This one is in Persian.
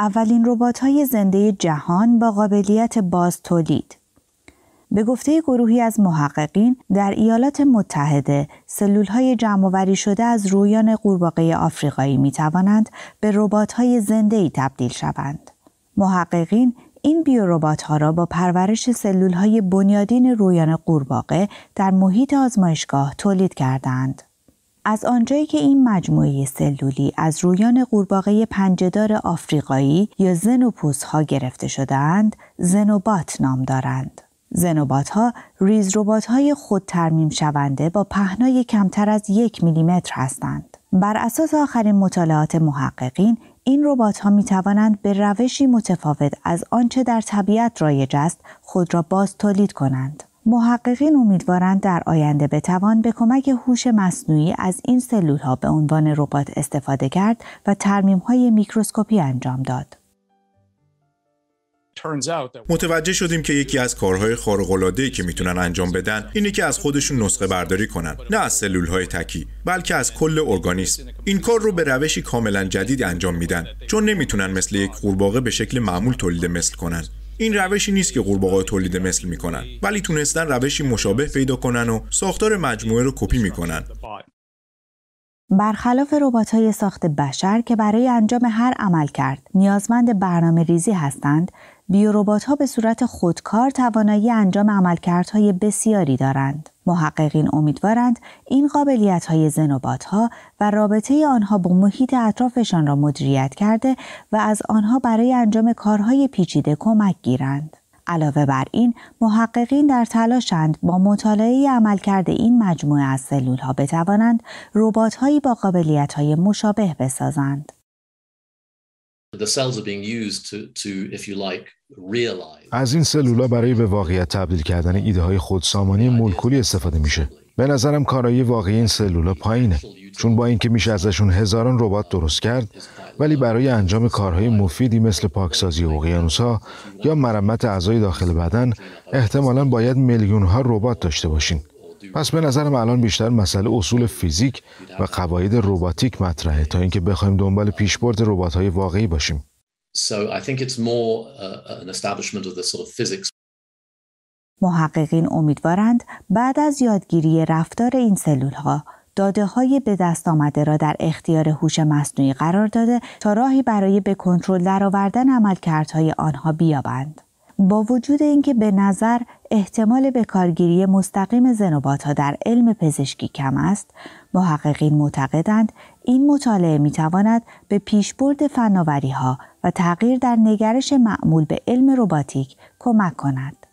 اولین های زنده جهان با قابلیت باز تولید به گفته گروهی از محققین در ایالات متحده سلول های شده از رویان قورباغه آفریقایی می توانند به ربات های زنده ای تبدیل شوند. محققین این بیوروبات ها را با پرورش سلول های بنیادین رویان قورباغه در محیط آزمایشگاه تولید کردند. از آنجایی که این مجموعه سلولی از رویان قورباغه پنجهدار آفریقایی یا زنوپوس ها گرفته شدهاند، زنوبات نام دارند. زنوبات ها ریز های خود ترمیم شونده با پهنای کمتر از یک میلیمتر هستند. بر اساس آخرین مطالعات محققین، این ربات ها می توانند به روشی متفاوت از آنچه در طبیعت رایج است خود را باز تولید کنند. محققین امیدوارند در آینده بتوان به کمک هوش مصنوعی از این سلول ها به عنوان ربات استفاده کرد و ترمیم های میکروسکوپی انجام داد. متوجه شدیم که یکی از کارهای خارق‌العاده‌ای که میتونن انجام بدن اینه که از خودشون نسخه برداری کنن نه از سلولهای تکی بلکه از کل ارگانیسم این کار رو به روشی کاملا جدید انجام میدن چون نمیتونن مثل یک قورباغه به شکل معمول تولید مثل کنن این روشی نیست که قورباغه تولید مثل میکنن ولی تونستن روشی مشابه پیدا کنن و ساختار مجموعه رو کپی میکنن برخلاف روبات های ساخت بشر که برای انجام هر عمل کرد نیازمند برنامه ریزی هستند، بیوروبات ها به صورت خودکار توانایی انجام عملکردهای بسیاری دارند. محققین امیدوارند این قابلیت های زنوبات ها و رابطه آنها با محیط اطرافشان را مدیریت کرده و از آنها برای انجام کارهای پیچیده کمک گیرند. علاوه بر این محققین در تلاشند با مطالعه عملکرد این مجموعه از سلول ها بتوانند ربات با قابلیت های مشابه بسازند. از این سلولا برای به واقعیت تبدیل کردن ایده های خودسامانی مولکولی استفاده میشه. به نظرم کارایی واقعی این سلولا پایینه چون با اینکه میشه ازشون هزاران ربات درست کرد ولی برای انجام کارهای مفیدی مثل پاکسازی ها یا مرمت اعضای داخل بدن احتمالا باید میلیون ها ربات داشته باشین پس به نظرم الان بیشتر مسئله اصول فیزیک و قواعد روباتیک مطرحه تا اینکه بخوایم دنبال پیشبرد های واقعی باشیم. Uh, محققین امیدوارند بعد از یادگیری رفتار این سلول ها داده های به دست آمده را در اختیار هوش مصنوعی قرار داده تا راهی برای به کنترل درآوردن عملکردهای آنها بیابند. با وجود اینکه به نظر احتمال بکارگیری مستقیم زنوبات ها در علم پزشکی کم است، محققین معتقدند این مطالعه می تواند به پیشبرد فناوری ها و تغییر در نگرش معمول به علم روباتیک کمک کند.